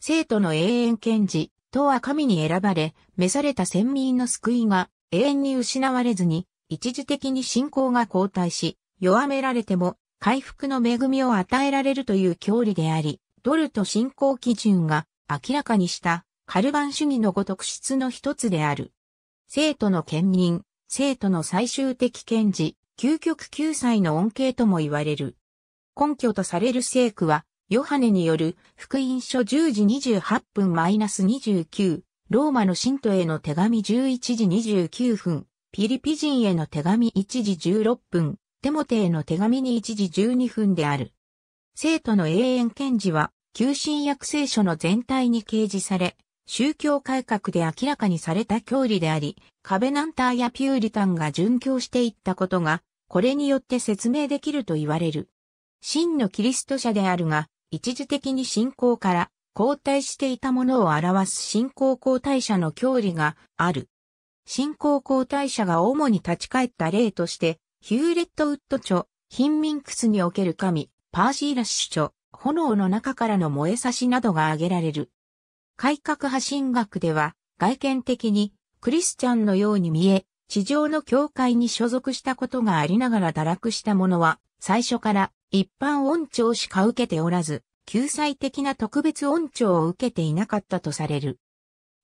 生徒の永遠賢治とは神に選ばれ、召された先民の救いが永遠に失われずに、一時的に信仰が後退し、弱められても回復の恵みを与えられるという教理であり、ドルと信仰基準が明らかにしたカルバン主義のご特質の一つである。生徒の兼任、生徒の最終的賢治、究極救済の恩恵とも言われる。根拠とされる聖句は、ヨハネによる福音書10時28分 -29、ローマの信徒への手紙11時29分、ピリピ人への手紙1時16分、テモテへの手紙に1時12分である。生徒の永遠検事は、旧新約聖書の全体に掲示され、宗教改革で明らかにされた教理であり、カベナンターやピューリタンが殉教していったことが、これによって説明できると言われる。真のキリスト者であるが、一時的に信仰から交代していたものを表す信仰交代者の教理がある。信仰交代者が主に立ち返った例として、ヒューレットウッド著、ンクスにおける神、パーシーラッシュ著、炎の中からの燃え差しなどが挙げられる。改革派神学では、外見的にクリスチャンのように見え、地上の教会に所属したことがありながら堕落した者は、最初から一般恩寵しか受けておらず、救済的な特別恩寵を受けていなかったとされる。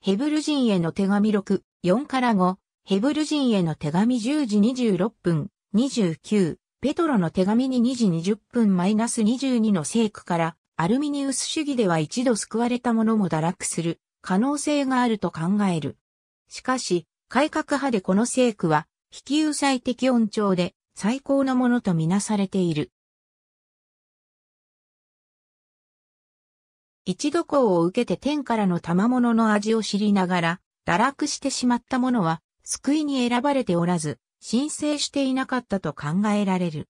ヘブル人への手紙6、4から5、ヘブル人への手紙10時26分、29、ペトロの手紙に2時20分 -22 の聖句から、アルミニウス主義では一度救われた者も堕落する可能性があると考える。しかし、改革派でこの聖句は、非球際的音調で最高のものとみなされている。一度功を受けて天からの賜物の味を知りながら、堕落してしまった者は、救いに選ばれておらず、申請していなかったと考えられる。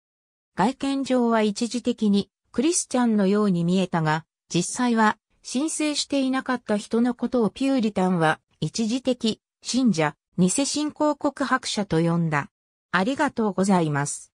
外見上は一時的にクリスチャンのように見えたが、実際は申請していなかった人のことをピューリタンは一時的信者偽新興告白者と呼んだ。ありがとうございます。